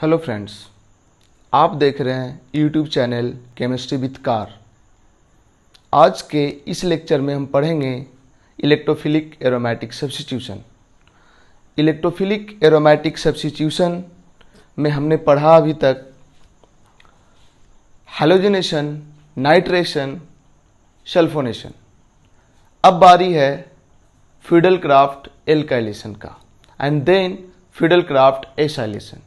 hello friends आप देख रहे हैं यूट्यूब चैनल केमिस्ट्री विथ कार आज के इस लेक्चर में हम पढ़ेंगे electrophilic aromatic substitution electrophilic aromatic substitution में हमने पढ़ा अभी तक हेलोजनेशन नाइट्रेशन सल्फोनेशन अब बारी है फ्यूडल क्राफ्ट एल्काइलेशन का and then Friedel Crafts acylation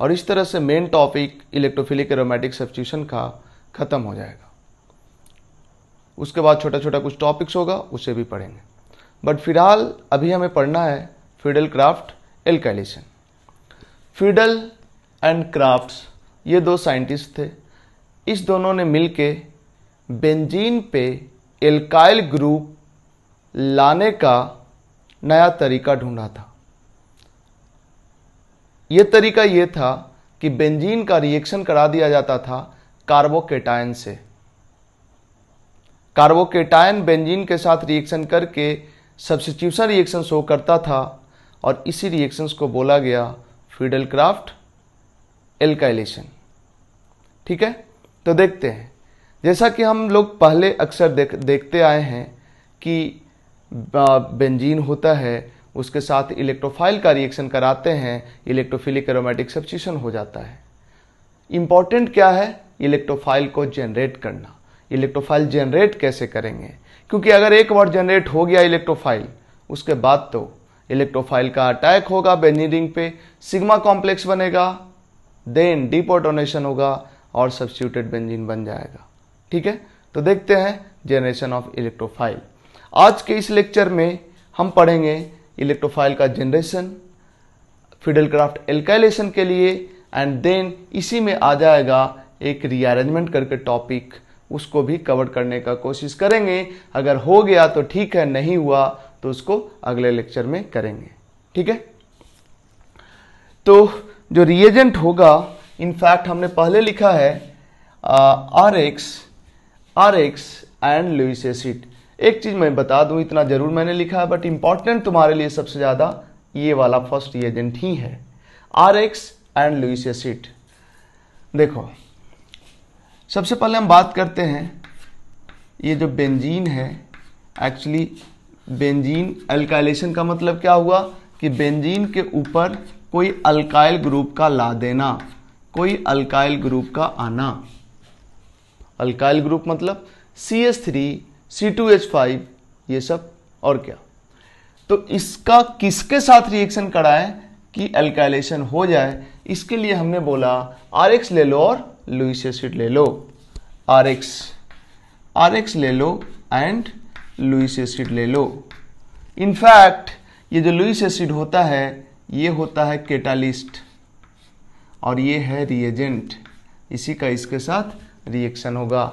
और इस तरह से main topic electrophilic aromatic substitution का ख़त्म हो जाएगा उसके बाद छोटा छोटा कुछ टॉपिक्स होगा उसे भी पढ़ेंगे बट फिलहाल अभी हमें पढ़ना है Friedel Crafts alkylation Friedel and Crafts ये दो साइंटिस्ट थे इस दोनों ने मिलके बेंजीन पे एल्काइल ग्रुप लाने का नया तरीका ढूंढा था ये तरीका ये था कि बेंजीन का रिएक्शन करा दिया जाता था कार्बोकेटायन से कार्बोकेटायन बेंजीन के साथ रिएक्शन करके सब्सिट्यूशन रिएक्शन शो करता था और इसी रिएक्शंस को बोला गया फ्यूडल क्राफ्ट एल्काइलेशन ठीक है तो देखते हैं जैसा कि हम लोग पहले अक्सर देख देखते आए हैं कि बेंजीन होता है उसके साथ इलेक्ट्रोफाइल का रिएक्शन कराते हैं इलेक्ट्रोफिलिक एरोमेटिक सब्सिशन हो जाता है इंपॉर्टेंट क्या है इलेक्ट्रोफाइल को जनरेट करना इलेक्ट्रोफाइल जनरेट कैसे करेंगे क्योंकि अगर एक बार जनरेट हो गया इलेक्ट्रोफाइल उसके बाद तो इलेक्ट्रोफाइल का अटैक होगा बेनिडिंग पे सिग्मा कॉम्प्लेक्स बनेगा देन डिपोटोनेशन होगा और सब्सिट्यूटेड बेंजीन बन जाएगा ठीक है तो देखते हैं जनरेशन ऑफ इलेक्ट्रोफाइल आज के इस लेक्चर में हम पढ़ेंगे इलेक्ट्रोफाइल का जनरेशन फिडल क्राफ्ट एल्काइलेशन के लिए एंड देन इसी में आ जाएगा एक रीअरेंजमेंट करके टॉपिक उसको भी कवर करने का कोशिश करेंगे अगर हो गया तो ठीक है नहीं हुआ तो उसको अगले लेक्चर में करेंगे ठीक है तो जो रिएजेंट होगा इनफैक्ट हमने पहले लिखा है R X R X and Lewis acid एक चीज़ मैं बता दूं इतना ज़रूर मैंने लिखा है बट इंपॉर्टेंट तुम्हारे लिए सबसे ज़्यादा ये वाला फर्स्ट एजेंट ही है R X and Lewis acid देखो सबसे पहले हम बात करते हैं ये जो बेंजीन है एक्चुअली बेंजीन अल्काइलेशन का मतलब क्या हुआ कि बेंजीन के ऊपर कोई अल्काइल ग्रुप का ला देना कोई अल्काइल ग्रुप का आना अल्काइल ग्रुप मतलब C S three C two H five ये सब और क्या तो इसका किसके साथ रिएक्शन कराएं कि एल्काइलेशन हो जाए इसके लिए हमने बोला आर एक्स ले लो और लुइस एसिड ले लो आर एक्स आर एक्स ले लो एंड लुइस एसिड ले लो इनफैक्ट ये जो लुइस एसिड होता है ये होता है केटालिस्ट और ये है रिएजेंट इसी का इसके साथ रिएक्शन होगा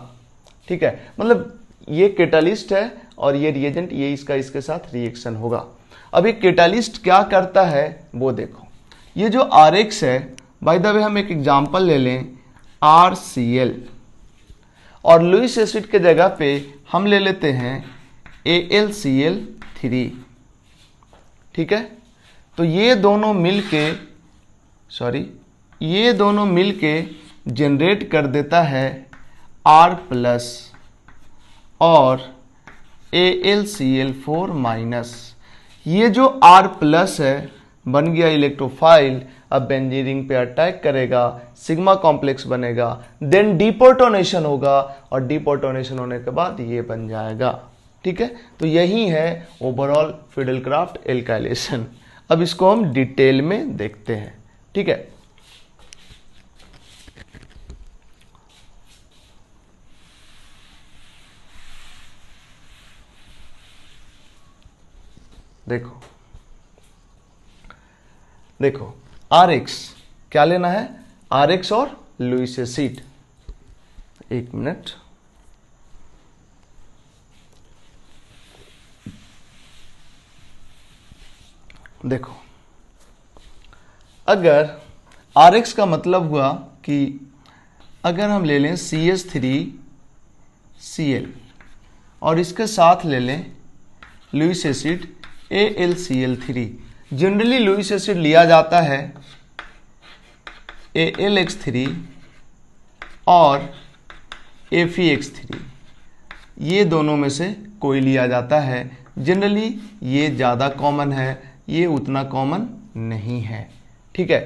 ठीक है मतलब ये केटालिस्ट है और ये रिएजेंट ये इसका इसके साथ रिएक्शन होगा अभी केटालिस्ट क्या करता है वो देखो ये जो आर एक्स है बाई द वे हम एक एग्जाम्पल ले लें आर सी एल और लुइस एसिड के जगह पे हम ले लेते हैं A L C L three ठीक है तो ये दोनों मिलके सॉरी ये दोनों मिलके जनरेट कर देता है आर प्लस और A L C L four minus ये जो आर प्लस है बन गया इलेक्ट्रोफाइल अब बेंजीरिंग पे अटैक करेगा सिग्मा कॉम्प्लेक्स बनेगा देन डिपोटोनेशन होगा और डिपोटोनेशन होने के बाद ये बन जाएगा ठीक है तो यही है ओवरऑल फिडल क्राफ्ट एल्काइलेशन अब इसको हम डिटेल में देखते हैं ठीक है देखो देखो आर एक्स क्या लेना है आर एक्स और लुइस सीट एक मिनट देखो अगर आर एक्स का मतलब हुआ कि अगर हम ले लें C S three C L और इसके साथ ले लें Lewis acid A L C L three generally Lewis acid लिया जाता है ए एल एक्स थ्री और एफ फी एक्स थ्री ये दोनों में से कोई लिया जाता है जनरली ये ज़्यादा कॉमन है ये उतना कॉमन नहीं है ठीक है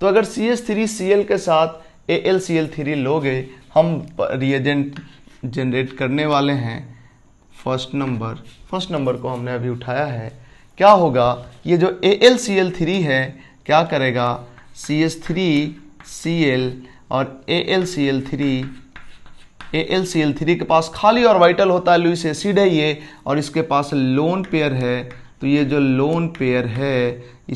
तो अगर C S three C L के साथ A L C L three लोगे हम रिएजेंट जनरेट करने वाले हैं फर्स्ट नंबर फर्स्ट नंबर को हमने अभी उठाया है क्या होगा ये जो A L C L three है क्या करेगा C S three C L और A L C L three A L C L three के पास खाली और वाइटल होता है लुइस एसिड है ये और इसके पास लोन पेयर है तो ये जो लोन पेयर है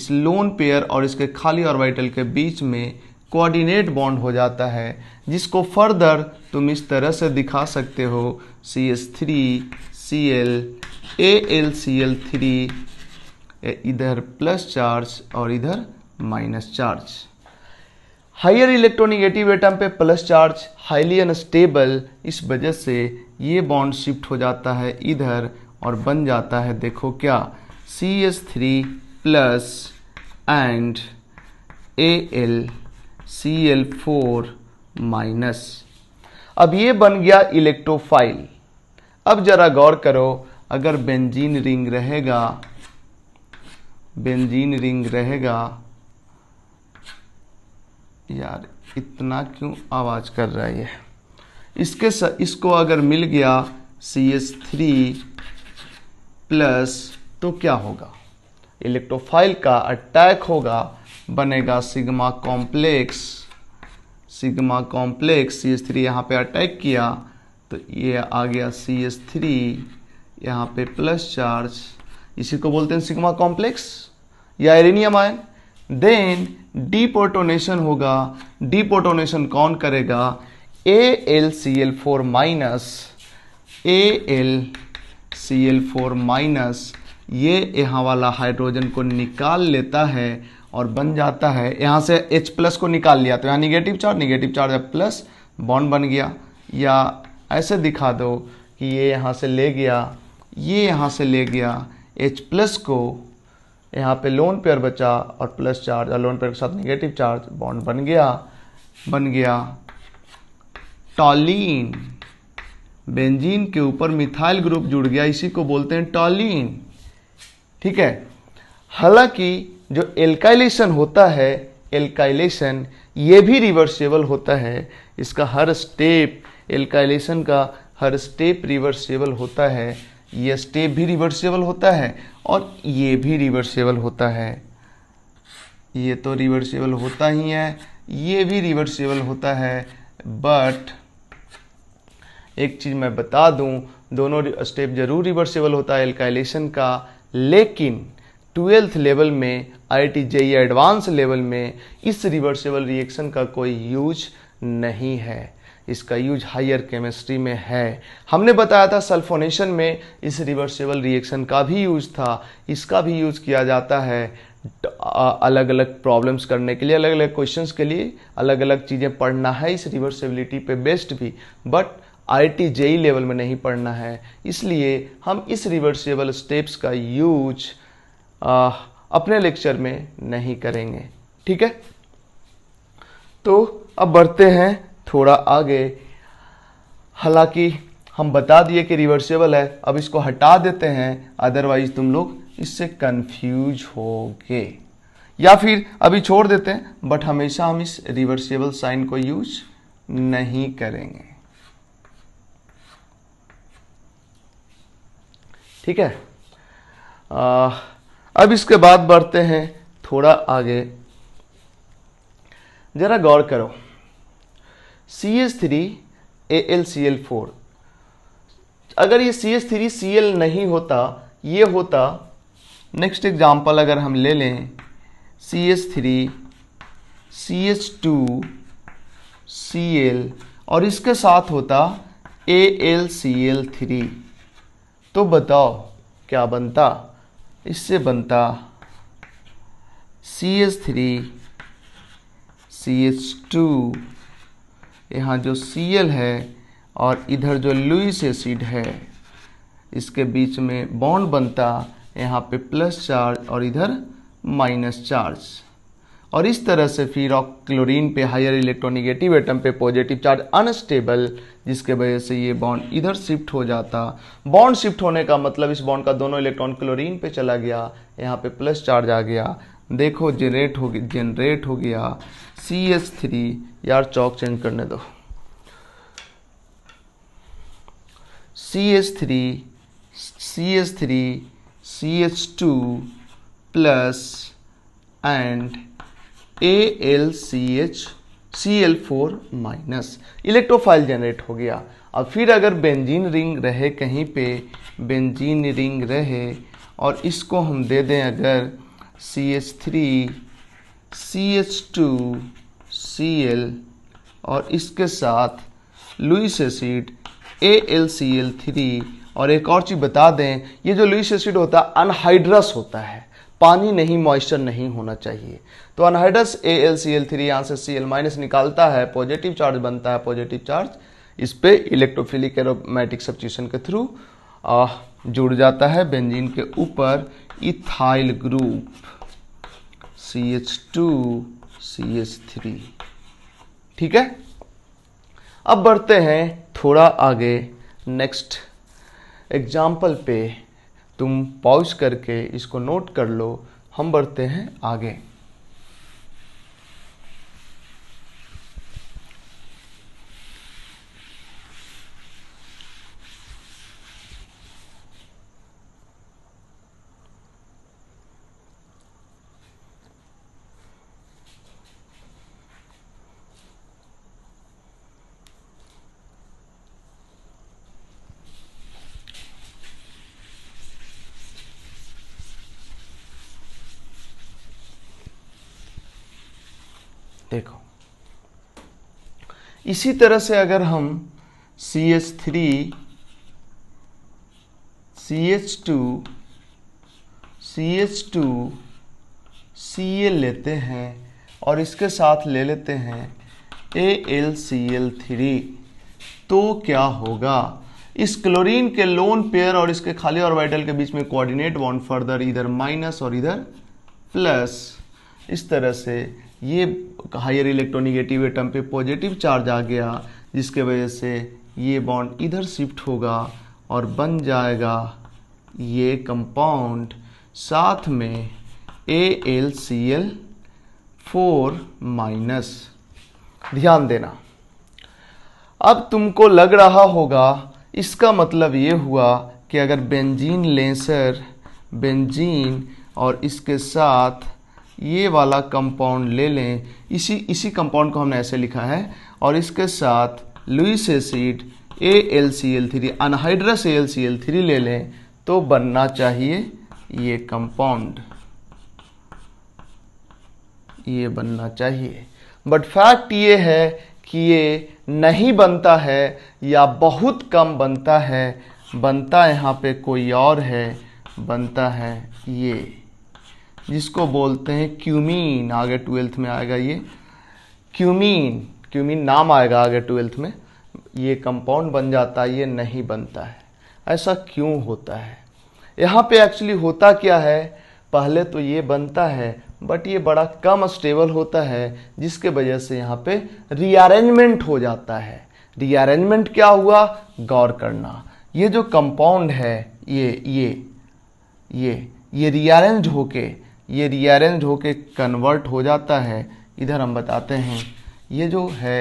इस लोन पेयर और इसके खाली और वाइटल के बीच में कोऑर्डिनेट बॉन्ड हो जाता है जिसको फर्दर तुम इस तरह से दिखा सकते हो C S three C L A L C L three इधर प्लस चार्ज और इधर minus charge higher electronic atom पे प्लस चार्ज हाईली अनस्टेबल इस वजह से ये बॉन्ड शिफ्ट हो जाता है इधर और बन जाता है देखो क्या C S three plus and A L C L four minus अब ये बन गया इलेक्ट्रोफाइल अब जरा गौर करो अगर बेंजीन रिंग रहेगा बेंजीन रिंग रहेगा यार इतना क्यों आवाज़ कर रहा है इसके स, इसको अगर मिल गया सी एस थ्री प्लस तो क्या होगा इलेक्ट्रोफाइल का अटैक होगा बनेगा sigma complex sigma complex C S three यहाँ पर अटैक किया तो ये आ गया सी एस थ्री यहाँ पे प्लस चार्ज इसी को बोलते हैं सिग्मा कॉम्प्लेक्स या एरेनियम आयन देन डीपोटोनेशन होगा डीपोटोनेशन कौन करेगा A L C L four minus A L C L four minus ये यहाँ वाला हाइड्रोजन को निकाल लेता है और बन जाता है यहाँ से H प्लस को निकाल लिया तो यहाँ negative charge negative charge plus bond बन गया या ऐसे दिखा दो कि ये यहाँ से ले गया ये यहाँ से ले गया H प्लस को यहाँ पे लोन पेयर बचा और प्लस चार्ज और लोन पेयर के साथ नेगेटिव चार्ज बॉन्ड बन गया बन गया टॉलिन बेंजीन के ऊपर मिथाइल ग्रुप जुड़ गया इसी को बोलते हैं टॉलिन ठीक है हालांकि जो एल्काइलेशन होता है एल्काइलेशन ये भी रिवर्सेबल होता है इसका हर स्टेप एल्काइलेशन का हर स्टेप रिवर्सेबल होता है ये e स्टेप भी रिवर्सिबल होता है और ये भी रिवर्सिबल होता है ये तो रिवर्सिबल होता ही है ये भी रिवर्सिबल होता है बट एक चीज़ मैं बता दूं दोनों स्टेप जरूर रिवर्सिबल होता है एल्काइलेशन का लेकिन ट्वेल्थ लेवल में I T J advance level में इस रिवर्सिबल रिएक्शन का कोई यूज नहीं है इसका यूज हायर केमिस्ट्री में है हमने बताया था सल्फोनेशन में इस रिवर्सिबल रिएक्शन का भी यूज था इसका भी यूज किया जाता है अलग अलग प्रॉब्लम्स करने के लिए अलग अलग क्वेश्चंस के लिए अलग अलग चीज़ें पढ़ना है इस रिवर्सिबिलिटी पे बेस्ट भी but I T JEE level में नहीं पढ़ना है इसलिए हम इस रिवर्सिबल स्टेप्स का यूज आ, अपने लेक्चर में नहीं करेंगे ठीक है तो अब बढ़ते हैं थोड़ा आगे हालांकि हम बता दिए कि रिवर्सेबल है अब इसको हटा देते हैं अदरवाइज तुम लोग इससे कंफ्यूज होगे या फिर अभी छोड़ देते हैं बट हमेशा हम इस रिवर्सेबल साइन को यूज नहीं करेंगे ठीक है आ, अब इसके बाद बढ़ते हैं थोड़ा आगे जरा गौर करो C H three A L C L four अगर ये C S three C L नहीं होता ये होता नेक्स्ट एग्जाम्पल अगर हम ले लें C S three C H two C L और इसके साथ होता A L C L three तो बताओ क्या बनता इससे बनता C H three C H two यहाँ जो सी है और इधर जो लुइस एसिड है इसके बीच में बॉन्ड बनता यहाँ पे प्लस चार्ज और इधर माइनस चार्ज और इस तरह से फिर क्लोरीन पे हायर इलेक्ट्रोनिगेटिव एटम पे पॉजिटिव चार्ज अनस्टेबल जिसके वजह से ये बॉन्ड इधर शिफ्ट हो जाता बॉन्ड शिफ्ट होने का मतलब इस बॉन्ड का दोनों इलेक्ट्रॉन क्लोरीन पे चला गया यहाँ पे प्लस चार्ज आ गया देखो जनरेट हो गया जनरेट हो गया सी एस थ्री यार चौक चेंज करने दो C S three C S three C H two plus and A L C H C L four minus electrophile generate हो गया अब फिर अगर बेंजीन रिंग रहे कहीं पे बेंजीन रिंग रहे और इसको हम दे दें अगर C C H H three two C L और इसके साथ Lewis acid A L L C three और एक और चीज़ बता दें ये जो लुइस एसिड होता है अनहाइड्रस होता है पानी नहीं मॉइस्चर नहीं होना चाहिए तो anhydrous A L C L three यहाँ से सी एल माइनस निकालता है पॉजिटिव चार्ज बनता है पॉजिटिव चार्ज इस पर इलेक्ट्रोफिलिक एरोमेटिक सब्सिशन के थ्रू जुड़ जाता है बेंजीन के ऊपर ethyl group C H two C H three ठीक है अब बढ़ते हैं थोड़ा आगे नेक्स्ट एग्जाम्पल पे तुम पॉज करके इसको नोट कर लो हम बढ़ते हैं आगे इसी तरह से अगर हम C H three C H two C H two C A लेते हैं और इसके साथ ले लेते हैं A L C L three तो क्या होगा इस क्लोरीन के लोन पेयर और इसके खाली ऑर्बिटल के बीच में कोऑर्डिनेट वन फर्दर इधर माइनस और इधर प्लस इस तरह से ये हायर इलेक्ट्रोनिगेटिव एटम पे पॉजिटिव चार्ज आ गया जिसके वजह से ये बॉन्ड इधर शिफ्ट होगा और बन जाएगा ये कंपाउंड साथ में A L C L four minus ध्यान देना अब तुमको लग रहा होगा इसका मतलब ये हुआ कि अगर बेंजीन लेंसर बेंजीन और इसके साथ ये वाला कंपाउंड ले लें इसी इसी कंपाउंड को हमने ऐसे लिखा है और इसके साथ Lewis acid A L C L three anhydrous A L C L three ले लें तो बनना चाहिए ये कंपाउंड ये बनना चाहिए बट फैक्ट ये है कि ये नहीं बनता है या बहुत कम बनता है बनता यहाँ पे कोई और है बनता है ये जिसको बोलते हैं क्यूमीन आगे ट्वेल्थ में आएगा ये क्यूमीन क्यूमीन नाम आएगा आगे ट्वेल्थ में ये कंपाउंड बन जाता है ये नहीं बनता है ऐसा क्यों होता है यहाँ पे एक्चुअली होता क्या है पहले तो ये बनता है बट ये बड़ा कम स्टेबल होता है जिसके वजह से यहाँ पे रीअरेंजमेंट हो जाता है रीअरेंजमेंट क्या हुआ गौर करना ये जो कंपाउंड है ये ये ये ये रीअरेंज होके ये रीअरेंज होके कन्वर्ट हो जाता है इधर हम बताते हैं ये जो है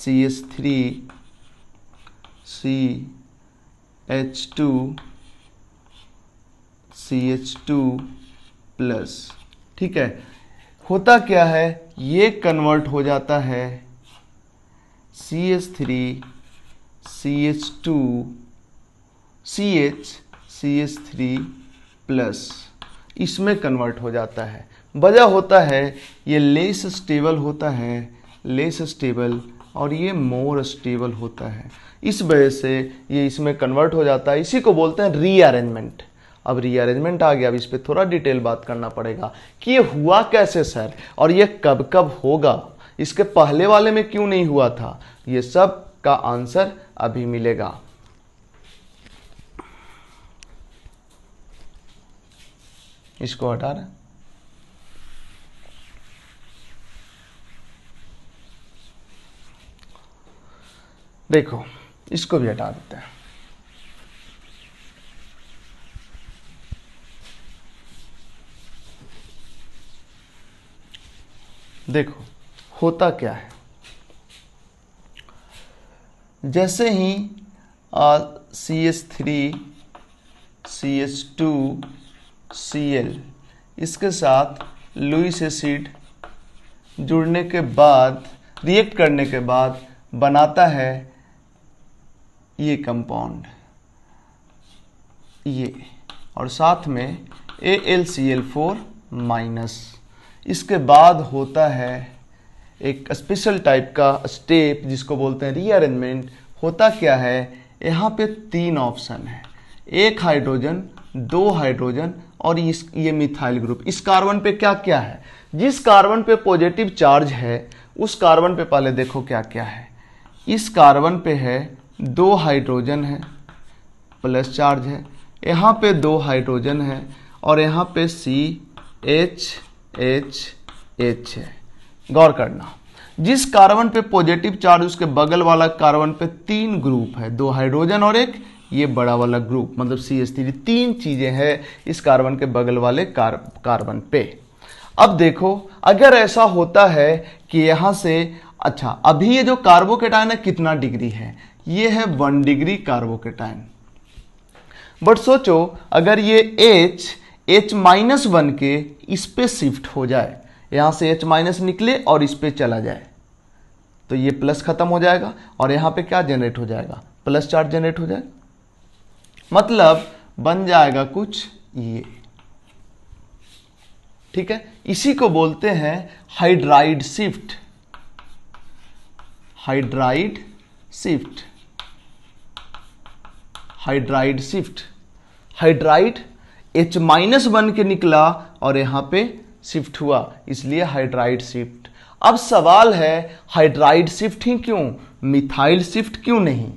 C S three C H two C H two plus ठीक है होता क्या है ये कन्वर्ट हो जाता है C S three C H two C H C S three plus इसमें कन्वर्ट हो जाता है वजह होता है ये लेस स्टेबल होता है लेस स्टेबल और ये मोर स्टेबल होता है इस वजह से ये इसमें कन्वर्ट हो जाता है इसी को बोलते हैं रीअरेंजमेंट अब रीअरेंजमेंट आ गया अब इस पर थोड़ा डिटेल बात करना पड़ेगा कि ये हुआ कैसे सर और ये कब कब होगा इसके पहले वाले में क्यों नहीं हुआ था ये सब का आंसर अभी मिलेगा इसको हटा रहे देखो इसको भी हटा देते हैं देखो होता क्या है जैसे ही C S three C S two C L इसके साथ लुइस एसिड जुड़ने के बाद रिएक्ट करने के बाद बनाता है ये कंपाउंड ये और साथ में A L C L four minus इसके बाद होता है एक स्पेशल टाइप का स्टेप जिसको बोलते हैं रीअरेंजमेंट होता क्या है यहाँ पे तीन ऑप्शन है एक हाइड्रोजन दो हाइड्रोजन और इस ये मिथाइल ग्रुप इस कार्बन पे क्या क्या है जिस कार्बन पे पॉजिटिव चार्ज है उस कार्बन पे पहले देखो क्या क्या है इस कार्बन पे है दो हाइड्रोजन है प्लस चार्ज है यहाँ पे दो हाइड्रोजन है और यहाँ पे सी एच एच एच है गौर करना जिस कार्बन पे पॉजिटिव चार्ज उसके बगल वाला कार्बन पे तीन ग्रुप है दो हाइड्रोजन और एक ये बड़ा वाला ग्रुप मतलब सी एस थ्री तीन चीज़ें हैं इस कार्बन के बगल वाले कार, कार्बन पे अब देखो अगर ऐसा होता है कि यहां से अच्छा अभी ये जो कार्बोकेटाइन है कितना डिग्री है ये है वन डिग्री कार्बोकेटाइन बट सोचो अगर ये एच एच माइनस वन के इस पे शिफ्ट हो जाए यहाँ से एच माइनस निकले और इस पे चला जाए तो ये प्लस खत्म हो जाएगा और यहाँ पे क्या जनरेट हो जाएगा प्लस चार्ज जनरेट हो जाएगा मतलब बन जाएगा कुछ ये ठीक है इसी को बोलते हैं hydride shift hydride shift hydride shift hydride H minus बन के निकला और यहां पे शिफ्ट हुआ इसलिए हाइड्राइड शिफ्ट अब सवाल है हाइड्राइड शिफ्ट ही क्यों मिथाइल शिफ्ट क्यों नहीं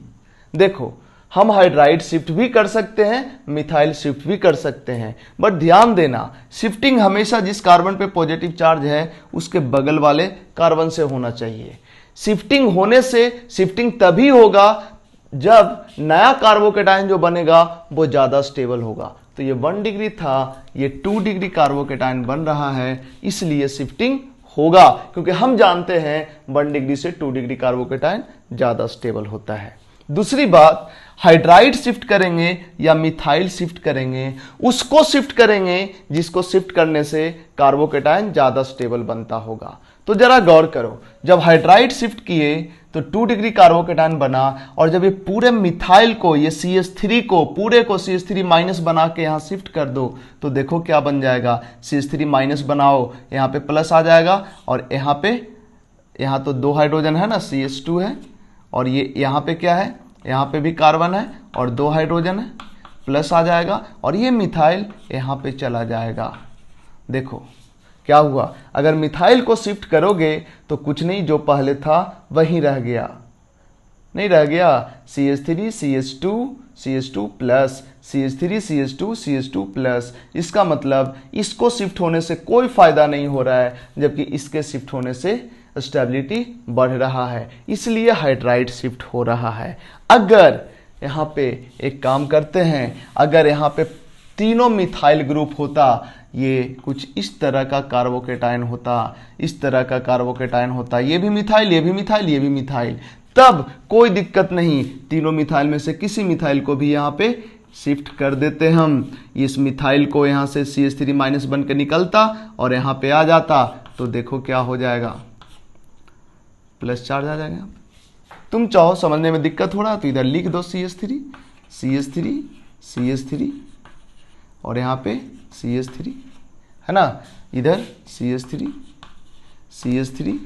देखो हम हाइड्राइड शिफ्ट भी कर सकते हैं मिथाइल शिफ्ट भी कर सकते हैं बट ध्यान देना शिफ्टिंग हमेशा जिस कार्बन पे पॉजिटिव चार्ज है उसके बगल वाले कार्बन से होना चाहिए शिफ्टिंग होने से शिफ्टिंग तभी होगा जब नया कार्बोकेटाइन जो बनेगा वो ज़्यादा स्टेबल होगा तो ये वन डिग्री था ये टू डिग्री कार्बोकेटाइन बन रहा है इसलिए शिफ्टिंग होगा क्योंकि हम जानते हैं वन डिग्री से टू डिग्री कार्बोकेटाइन ज़्यादा स्टेबल होता है दूसरी बात हाइड्राइड शिफ्ट करेंगे या मिथाइल शिफ्ट करेंगे उसको शिफ्ट करेंगे जिसको शिफ्ट करने से कार्बोकेटाइन ज़्यादा स्टेबल बनता होगा तो जरा गौर करो जब हाइड्राइड शिफ्ट किए तो टू डिग्री कार्बोकेटाइन बना और जब ये पूरे मिथाइल को ये सी एस थ्री को पूरे को सी एस थ्री माइनस बना के यहाँ शिफ्ट कर दो तो देखो क्या बन जाएगा सी एस थ्री माइनस बनाओ यहाँ पे प्लस आ जाएगा और यहाँ पे यहाँ तो दो हाइड्रोजन है ना सी एस टू है और ये यहाँ पे क्या है यहाँ पे भी कार्बन है और दो हाइड्रोजन है प्लस आ जाएगा और ये मिथाइल यहाँ पे चला जाएगा देखो क्या हुआ अगर मिथाइल को शिफ्ट करोगे तो कुछ नहीं जो पहले था वही रह गया नहीं रह गया C S three C S two C S two plus C H three C H two C H two plus इसका मतलब इसको शिफ्ट होने से कोई फायदा नहीं हो रहा है जबकि इसके शिफ्ट होने से स्टेबिलिटी बढ़ रहा है इसलिए हाइड्राइड शिफ्ट हो रहा है अगर यहाँ पे एक काम करते हैं अगर यहाँ पे तीनों मिथाइल ग्रुप होता ये कुछ इस तरह का कार्बोकेटाइन होता इस तरह का कार्बोकेटाइन होता ये भी मिथाइल ये भी मिथाइल ये भी मिथाइल तब कोई दिक्कत नहीं तीनों मिथाइल में से किसी मिथाइल को भी यहाँ पे शिफ्ट कर देते हम इस मिथाइल को यहाँ से सी एस थ्री माइनस बन के निकलता और यहाँ पे आ जाता तो देखो क्या हो जाएगा प्लस चार्ज आ जाएगा तुम चाहो समझने में दिक्कत हो रहा तो इधर लिख दो C S three C S three C S three और यहाँ पे सी एस थ्री है ना इधर C S three C S three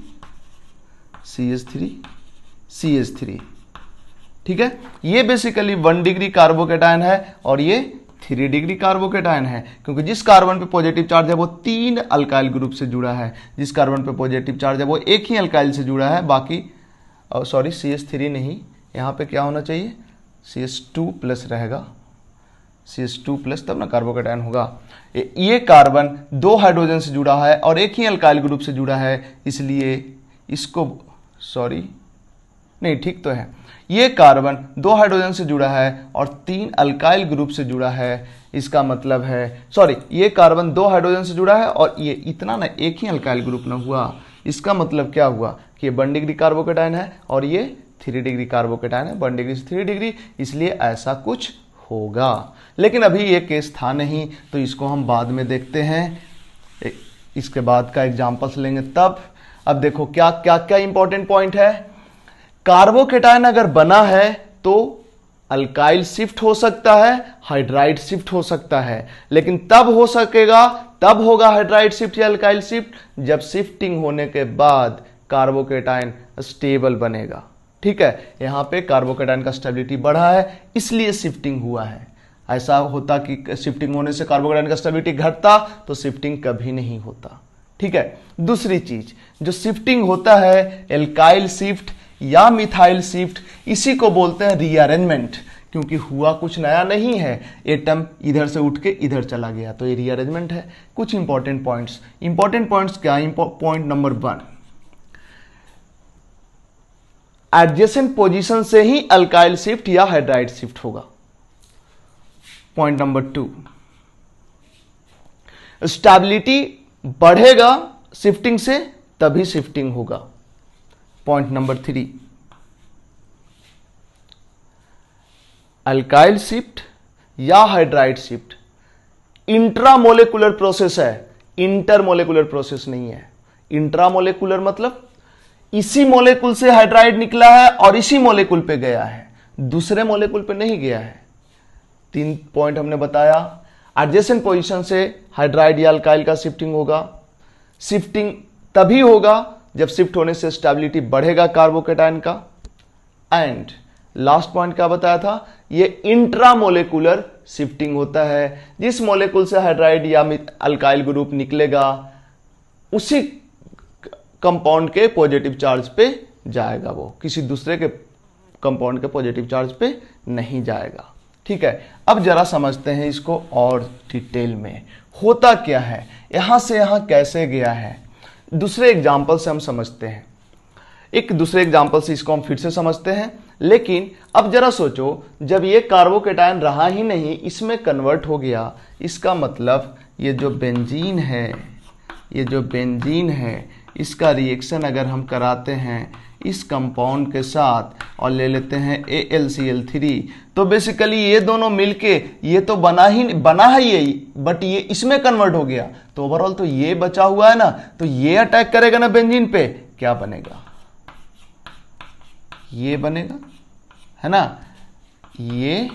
C S three C S three ठीक है ये बेसिकली वन डिग्री कार्बोकेटायन है और ये थ्री डिग्री कार्बोकेटायन है क्योंकि जिस कार्बन पे पॉजिटिव चार्ज है वो तीन अल्काइल ग्रुप से जुड़ा है जिस कार्बन पे पॉजिटिव चार्ज है वो एक ही अल्काइल से जुड़ा है बाकी सॉरी सी एस थ्री नहीं यहाँ पे क्या होना चाहिए सी एस टू प्लस रहेगा सी एस टू प्लस तब ना कार्बोकेटायन होगा ये कार्बन दो हाइड्रोजन से जुड़ा है और एक ही अल्काइल ग्रुप से जुड़ा है इसलिए इसको सॉरी नहीं ठीक तो है ये कार्बन दो हाइड्रोजन से जुड़ा है और तीन अल्काइल ग्रुप से जुड़ा है इसका मतलब है सॉरी ये कार्बन दो हाइड्रोजन से जुड़ा है और ये इतना ना एक ही अल्काइल ग्रुप ना हुआ इसका मतलब क्या हुआ कि ये वन डिग्री कार्बोकेटाइन है और ये थ्री डिग्री कार्बोकेटाइन है वन डिग्री से थ्री डिग्री इसलिए ऐसा कुछ होगा लेकिन अभी ये केस था नहीं तो इसको हम बाद में देखते हैं इसके बाद का एग्जाम्पल्स लेंगे तब अब देखो क्या क्या क्या इंपॉर्टेंट पॉइंट है कार्बोकेटाइन अगर बना है तो अल्काइल शिफ्ट हो सकता है हाइड्राइड शिफ्ट हो सकता है लेकिन तब हो सकेगा तब होगा हाइड्राइड शिफ्ट या अल्काइल शिफ्ट जब शिफ्टिंग होने के बाद कार्बोकेटाइन स्टेबल बनेगा ठीक है यहाँ पे कार्बोकेटाइन का स्टेबिलिटी बढ़ा है इसलिए शिफ्टिंग हुआ है ऐसा होता कि शिफ्टिंग होने से कार्बोकेटाइन का स्टेबिलिटी घटता तो शिफ्टिंग कभी नहीं होता ठीक है दूसरी चीज जो शिफ्टिंग होता है एल्काइल शिफ्ट या मिथाइल शिफ्ट इसी को बोलते हैं रीअरेंजमेंट क्योंकि हुआ कुछ नया नहीं है एटम इधर से उठ के इधर चला गया तो ये रीअरेंजमेंट है कुछ इंपॉर्टेंट पॉइंट्स इंपॉर्टेंट पॉइंट्स क्या point number one adjacent position से ही अल्काइल शिफ्ट या हाइड्राइड शिफ्ट होगा पॉइंट नंबर टू स्टेबिलिटी बढ़ेगा शिफ्टिंग से तभी शिफ्टिंग होगा point number three alkyl shift या हाइड्राइड शिफ्ट इंट्रामोलेकुलर प्रोसेस है इंटरमोलेकुलर प्रोसेस नहीं है इंट्रामोलेकुलर मतलब इसी मोलेकुल से हाइड्राइड निकला है और इसी मोलेकुल पे गया है दूसरे मोलेकुल पे नहीं गया है तीन पॉइंट हमने बताया एडजेसेंट पोजीशन से हाइड्राइड या अल्काइल का शिफ्टिंग होगा शिफ्टिंग तभी होगा जब शिफ्ट होने से स्टेबिलिटी बढ़ेगा कार्बोकेटाइन का एंड लास्ट पॉइंट क्या बताया था ये इंट्रामोलिकुलर शिफ्टिंग होता है जिस मोलिकुल से हाइड्राइड या अल्काइल ग्रुप निकलेगा उसी कंपाउंड के पॉजिटिव चार्ज पे जाएगा वो किसी दूसरे के कंपाउंड के पॉजिटिव चार्ज पे नहीं जाएगा ठीक है अब जरा समझते हैं इसको और डिटेल में होता क्या है यहां से यहां कैसे गया है दूसरे एग्जाम्पल से हम समझते हैं एक दूसरे एग्जाम्पल से इसको हम फिर से समझते हैं लेकिन अब जरा सोचो जब ये कार्बोकेटायन रहा ही नहीं इसमें कन्वर्ट हो गया इसका मतलब ये जो बेंजीन है ये जो बेंजीन है इसका रिएक्शन अगर हम कराते हैं इस कंपाउंड के साथ और ले लेते हैं A L C L three तो बेसिकली ये दोनों मिलके ये तो बना ही बना है ये बट ये इसमें कन्वर्ट हो गया तो ओवरऑल तो ये बचा हुआ है ना तो ये अटैक करेगा ना बेंजीन पे क्या बनेगा ये बनेगा है ना ये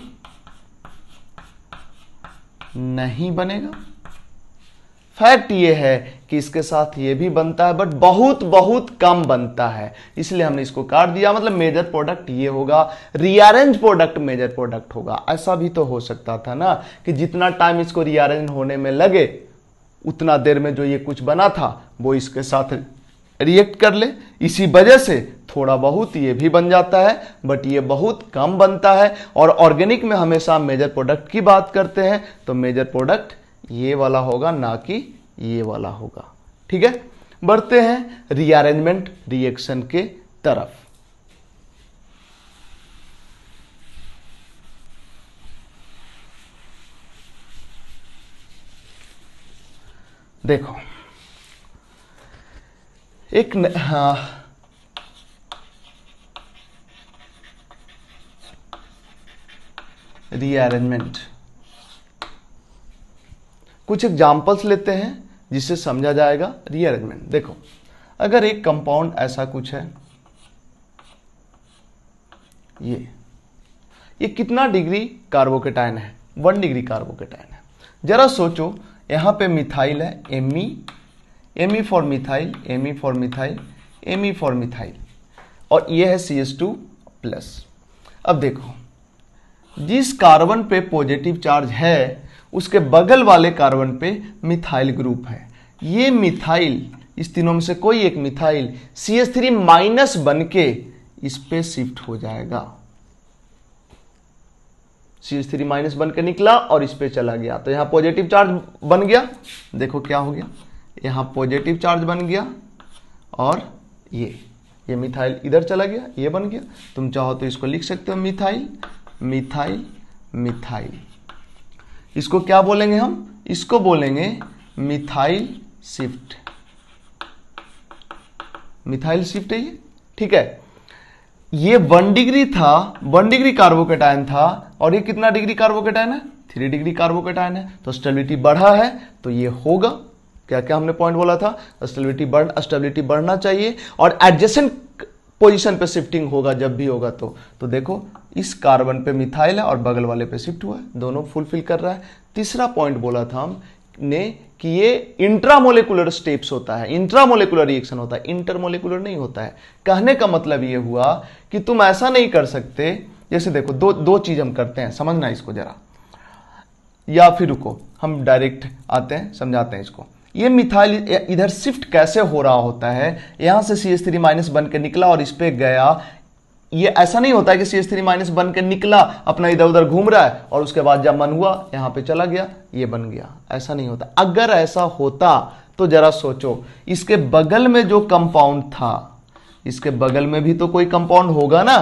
नहीं बनेगा फैक्ट ये है कि इसके साथ ये भी बनता है बट बहुत बहुत कम बनता है इसलिए हमने इसको काट दिया मतलब मेजर प्रोडक्ट ये होगा रीअरेंज प्रोडक्ट मेजर प्रोडक्ट होगा ऐसा भी तो हो सकता था ना कि जितना टाइम इसको रीअरेंज होने में लगे उतना देर में जो ये कुछ बना था वो इसके साथ रिएक्ट कर ले इसी वजह से थोड़ा बहुत ये भी बन जाता है बट ये बहुत कम बनता है और ऑर्गेनिक में हमेशा मेजर प्रोडक्ट की बात करते हैं तो मेजर प्रोडक्ट ये वाला होगा ना कि ये वाला होगा ठीक है बढ़ते हैं रीअरेंजमेंट रिएक्शन के तरफ देखो एक न, हाँ, रीअरेंजमेंट कुछ एग्जाम्पल्स लेते हैं जिससे समझा जाएगा रीअरेंजमेंट देखो अगर एक कंपाउंड ऐसा कुछ है ये ये कितना डिग्री कार्बोकेटाइन है वन डिग्री कार्बोकेटाइन है जरा सोचो यहां पे मिथाइल है M E M E for methyl M E for methyl M E for methyl और ये है सी एस टू प्लस अब देखो जिस कार्बन पे पॉजिटिव चार्ज है उसके बगल वाले कार्बन पे मिथाइल ग्रुप है ये मिथाइल इस तीनों में से कोई एक methyl C S three minus बन के इस पे शिफ्ट हो जाएगा सी एस थ्री माइनस बन के निकला और इस पे चला गया तो यहां पॉजिटिव चार्ज बन गया देखो क्या हो गया यहां पॉजिटिव चार्ज बन गया और ये ये मिथाइल इधर चला गया ये बन गया तुम चाहो तो इसको लिख सकते हो मिथाइल मिथाइल मिथाइल इसको क्या बोलेंगे हम इसको बोलेंगे मिथाइल शिफ्ट मिथाइल शिफ्ट है ये ठीक है ये वन डिग्री था वन डिग्री कार्बोकेटाइन था और ये कितना डिग्री कार्बोकेटाइन है थ्री डिग्री कार्बोकेटाइन है तो स्टेबिलिटी बढ़ा है तो ये होगा क्या क्या हमने पॉइंट बोला था तो स्टेबिलिटी बढ़ स्टेबिलिटी बढ़ना चाहिए और एडजेसेंट पोजीशन पे शिफ्टिंग होगा जब भी होगा तो तो देखो इस कार्बन पे मिथाइल है और बगल वाले पे शिफ्ट हुआ है दोनों फुलफिल कर रहा है तीसरा पॉइंट बोला था हम ने कि ये इंट्रामोलिकुलर स्टेप्स होता है इंट्रामोलिकुलर रिएक्शन होता है इंटरमोलिकुलर नहीं होता है कहने का मतलब ये हुआ कि तुम ऐसा नहीं कर सकते जैसे देखो दो दो चीज हम करते हैं समझना इसको जरा या फिर रुको हम डायरेक्ट आते हैं समझाते हैं इसको ये मिथाइल इधर शिफ्ट कैसे हो रहा होता है यहां से सी एस थ्री माइनस बन के निकला और इस पर गया ये ऐसा नहीं होता है कि सी एस थ्री माइनस बन के निकला अपना इधर उधर घूम रहा है और उसके बाद जब मन हुआ यहां पे चला गया ये बन गया ऐसा नहीं होता अगर ऐसा होता तो जरा सोचो इसके बगल में जो कंपाउंड था इसके बगल में भी तो कोई कंपाउंड होगा ना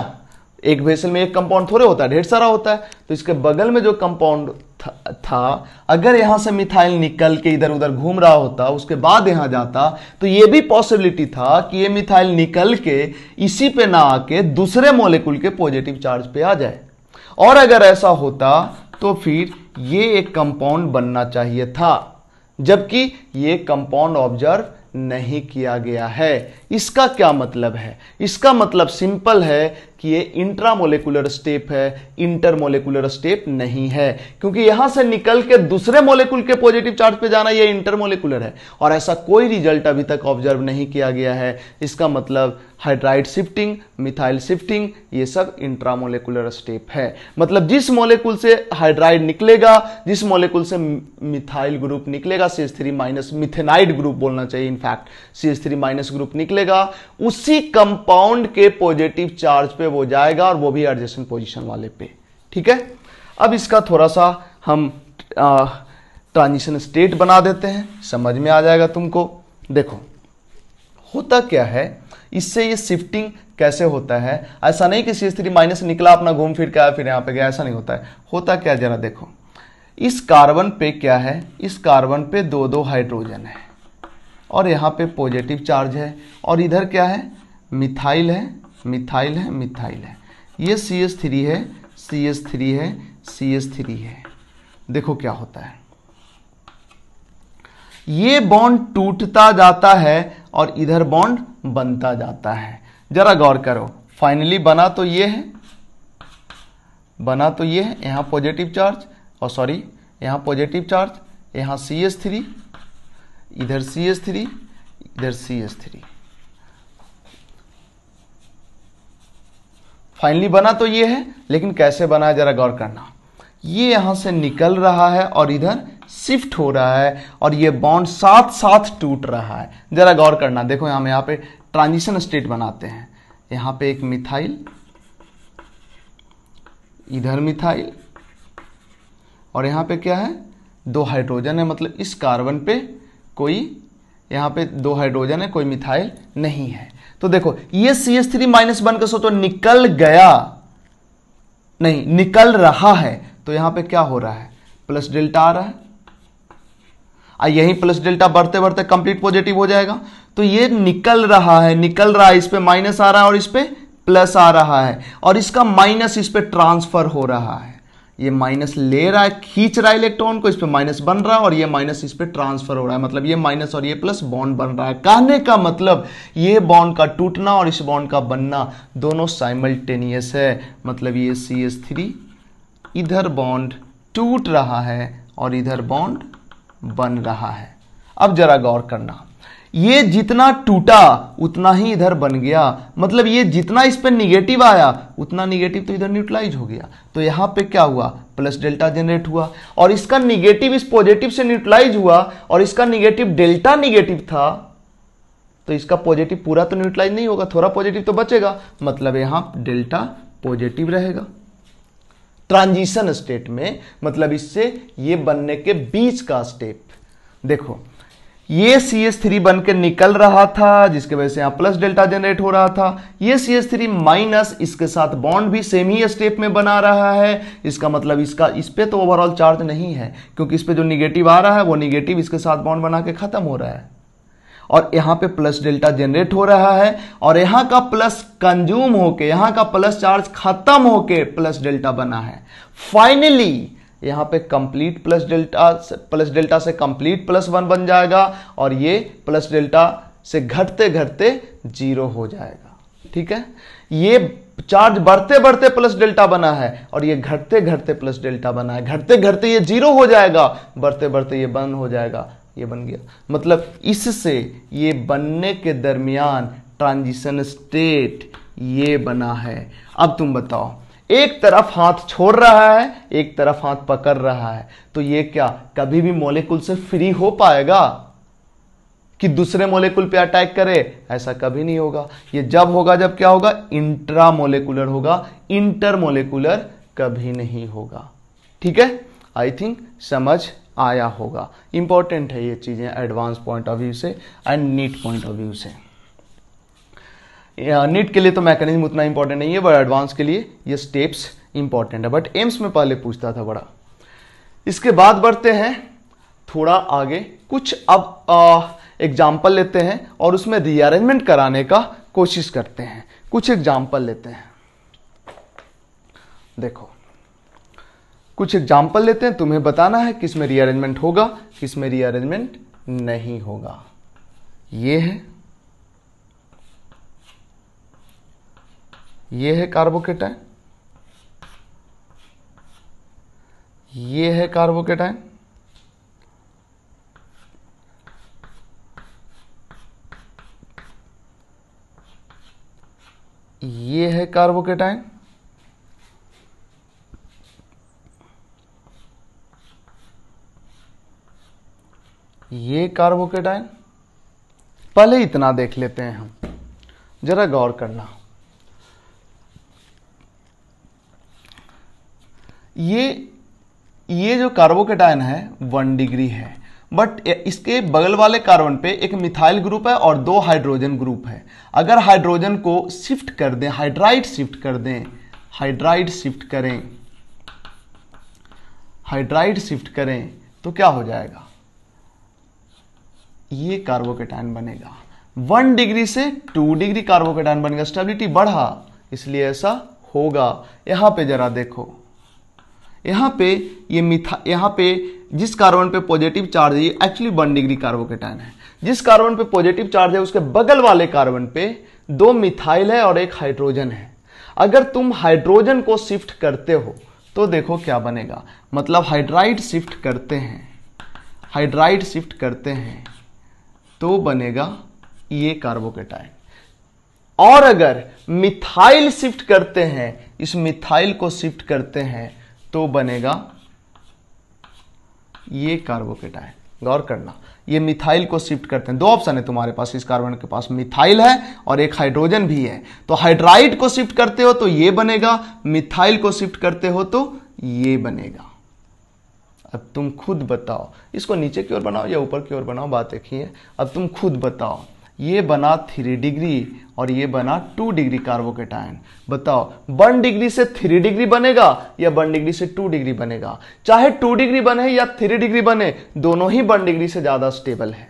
एक वेसल में एक कंपाउंड थोड़े होता है ढेर सारा होता है तो इसके बगल में जो कंपाउंड था, था अगर यहां से मिथाइल निकल के इधर उधर घूम रहा होता उसके बाद यहां जाता तो यह भी पॉसिबिलिटी था कि ये मिथाइल निकल के इसी पे ना आके दूसरे मोलिकुल के पॉजिटिव चार्ज पे आ जाए और अगर ऐसा होता तो फिर यह एक कंपाउंड बनना चाहिए था जबकि ये कंपाउंड ऑब्जर्व नहीं किया गया है इसका क्या मतलब है इसका मतलब सिंपल है कि ये इंट्रामोलिकुलर स्टेप है इंटरमोलिकुलर स्टेप नहीं है क्योंकि यहां से निकल के दूसरे मोलिकुल के पॉजिटिव चार्ज पे जाना ये इंटरमोलिकुलर है और ऐसा कोई रिजल्ट अभी तक ऑब्जर्व नहीं किया गया है इसका मतलब हाइड्राइड शिफ्टिंग मिथाइल शिफ्टिंग ये सब इंट्रामोलिकुलर स्टेप है मतलब जिस मोलिकुल से हाइड्राइड निकलेगा जिस मोलिकुल से मिथाइल ग्रुप निकलेगा C S three minus methanide group बोलना चाहिए in fact C S three minus group निकलेगा उसी कंपाउंड के पॉजिटिव चार्ज पे वो जाएगा और वो भी एडजेसेंट पोजिशन वाले पे ठीक है अब इसका थोड़ा सा हम ट्रांजिशन स्टेट बना देते हैं समझ में आ जाएगा तुमको देखो होता क्या है इससे ये शिफ्टिंग कैसे होता है ऐसा नहीं कि सी एस थ्री माइनस निकला अपना घूम फिर के आया फिर यहाँ पे गया ऐसा नहीं होता है होता क्या जरा देखो इस कार्बन पे क्या है इस कार्बन पे दो दो हाइड्रोजन है और यहाँ पे पॉजिटिव चार्ज है और इधर क्या है मिथाइल है मिथाइल है मिथाइल है ये सी एस थ्री है सी एस थ्री है सी एस थ्री है देखो क्या होता है ये बॉन्ड टूटता जाता है और इधर बॉन्ड बनता जाता है जरा गौर करो फाइनली बना तो ये है बना तो ये है यहाँ पॉजिटिव चार्ज और सॉरी यहाँ पॉजिटिव चार्ज यहाँ सी एस थ्री इधर सी एस थ्री इधर सी एस थ्री फाइनली बना तो ये है लेकिन कैसे बना है जरा गौर करना ये यहाँ से निकल रहा है और इधर शिफ्ट हो रहा है और ये बॉन्ड साथ साथ टूट रहा है जरा गौर करना देखो हम यहाँ पे ट्रांजिशन स्टेट बनाते हैं यहाँ पे एक मिथाइल इधर मिथाइल और यहाँ पे क्या है दो हाइड्रोजन है मतलब इस कार्बन पे कोई यहाँ पे दो हाइड्रोजन है कोई मिथाइल नहीं है तो देखो ये C S three minus one का सोचो निकल गया नहीं निकल रहा है तो यहाँ पे क्या हो रहा है प्लस डेल्टा आ रहा है यही प्लस डेल्टा बढ़ते बढ़ते कंप्लीट पॉजिटिव हो जाएगा तो ये निकल रहा है निकल रहा है इस पर माइनस आ रहा है और इस पर प्लस आ रहा है और इसका माइनस इस पर ट्रांसफर हो रहा है ये माइनस ले रहा है खींच रहा है इलेक्ट्रॉन को इस पर माइनस बन रहा है और ये माइनस इस पर ट्रांसफर हो रहा है मतलब ये माइनस और ये प्लस बॉन्ड बन रहा है कहने का मतलब ये बॉन्ड का टूटना और इस बॉन्ड का बनना दोनों साइमल्टेनियस है मतलब ये सी एस थ्री इधर बॉन्ड टूट रहा है और इधर बॉन्ड बन रहा है अब जरा गौर करना ये जितना टूटा उतना ही इधर बन गया मतलब ये जितना इस पर निगेटिव आया उतना निगेटिव तो इधर न्यूट्रलाइज हो गया तो यहां पे क्या हुआ प्लस डेल्टा जनरेट हुआ और इसका निगेटिव इस पॉजिटिव से न्यूट्रलाइज हुआ और इसका निगेटिव डेल्टा निगेटिव था तो इसका पॉजिटिव पूरा तो न्यूट्रलाइज नहीं होगा थोड़ा पॉजिटिव तो बचेगा मतलब यहां डेल्टा पॉजिटिव रहेगा ट्रांजिशन स्टेट में मतलब इससे ये बनने के बीच का स्टेप देखो ये सी एस थ्री बन के निकल रहा था जिसके वजह से यहाँ प्लस डेल्टा जनरेट हो रहा था ये सी एस थ्री माइनस इसके साथ बॉन्ड भी सेम ही स्टेप में बना रहा है इसका मतलब इसका इस पर तो ओवरऑल चार्ज नहीं है क्योंकि इस पर जो निगेटिव आ रहा है वो निगेटिव इसके साथ बॉन्ड बना के खत्म हो रहा है और यहाँ पे प्लस डेल्टा जनरेट हो रहा है और यहाँ का प्लस कंज्यूम होके यहाँ का प्लस चार्ज खत्म होके प्लस डेल्टा बना है फाइनली यहां पे complete plus delta plus delta से कंप्लीट प्लस वन बन जाएगा और ये प्लस डेल्टा से घटते घटते जीरो हो जाएगा ठीक है ये चार्ज बढ़ते बढ़ते प्लस डेल्टा बना है और ये घटते घटते प्लस डेल्टा बना है घटते घटते ये जीरो हो जाएगा बढ़ते बढ़ते ये बंद हो जाएगा ये बन गया मतलब इससे ये बनने के दरमियान ट्रांजिशन स्टेट ये बना है अब तुम बताओ एक तरफ हाथ छोड़ रहा है एक तरफ हाथ पकड़ रहा है तो ये क्या कभी भी मोलिकुल से फ्री हो पाएगा कि दूसरे मोलिकुल पे अटैक करे ऐसा कभी नहीं होगा ये जब होगा जब क्या होगा इंट्रा मोलिकुलर होगा इंटर मोलिकुलर कभी नहीं होगा ठीक है आई थिंक समझ आया होगा इंपॉर्टेंट है ये चीजें एडवांस पॉइंट ऑफ व्यू से and NEET point of view से नीट के लिए तो मैकेनिज्म उतना इंपॉर्टेंट नहीं है बट एडवांस के लिए ये स्टेप्स इंपॉर्टेंट है बट एम्स में पहले पूछता था बड़ा इसके बाद बढ़ते हैं थोड़ा आगे कुछ अब एग्जाम्पल लेते हैं और उसमें रीअरेंजमेंट कराने का कोशिश करते हैं कुछ एग्जाम्पल लेते हैं देखो कुछ एग्जाम्पल लेते हैं तुम्हें बताना है किसमें रीअरेंजमेंट होगा किसमें रीअरेंजमेंट नहीं होगा ये है ये है कार्बोकेटाइन ये है कार्बोकेटाइन ये है कार्बोकेटाइन ये कार्बोकेटाइन पहले इतना देख लेते हैं हम जरा गौर करना ये ये जो कार्बोकेटाइन है वन डिग्री है बट इसके बगल वाले कार्बन पे एक मिथाइल ग्रुप है और दो हाइड्रोजन ग्रुप है अगर हाइड्रोजन को शिफ्ट कर दें हाइड्राइड शिफ्ट कर दें हाइड्राइड शिफ्ट करें हाइड्राइड शिफ्ट करें तो क्या हो जाएगा ये कार्बोकेटाइन बनेगा वन डिग्री से टू डिग्री कार्बोकेटाइन बनेगा स्टेबिलिटी बढ़ा इसलिए ऐसा होगा यहां पे जरा देखो यहाँ पे ये मिथा यहाँ पे जिस कार्बन पे पॉजिटिव चार्ज है ये एक्चुअली वन डिग्री कार्बोकेटाइन है जिस कार्बन पे पॉजिटिव चार्ज है उसके बगल वाले कार्बन पे दो मिथाइल है और एक हाइड्रोजन है अगर तुम हाइड्रोजन को शिफ्ट करते हो तो देखो क्या बनेगा मतलब हाइड्राइड शिफ्ट करते हैं हाइड्राइड शिफ्ट करते हैं तो बनेगा ये कार्बोकेटाइन और अगर मिथाइल शिफ्ट करते हैं इस मिथाइल को शिफ्ट करते हैं तो बनेगा ये कार्बोकेटाइन गौर करना ये मिथाइल को शिफ्ट करते हैं दो ऑप्शन है तुम्हारे पास इस कार्बन के पास मिथाइल है और एक हाइड्रोजन भी है तो हाइड्राइड को शिफ्ट करते हो तो ये बनेगा मिथाइल को शिफ्ट करते हो तो ये बनेगा अब तुम खुद बताओ इसको नीचे की ओर बनाओ या ऊपर की ओर बनाओ बात एक ही है अब तुम खुद बताओ ये बना थ्री डिग्री और ये बना टू डिग्री कार्बोकेटाइन बताओ वन डिग्री से थ्री डिग्री बनेगा या वन डिग्री से टू डिग्री बनेगा चाहे टू डिग्री बने या थ्री डिग्री बने दोनों ही वन डिग्री से ज़्यादा स्टेबल है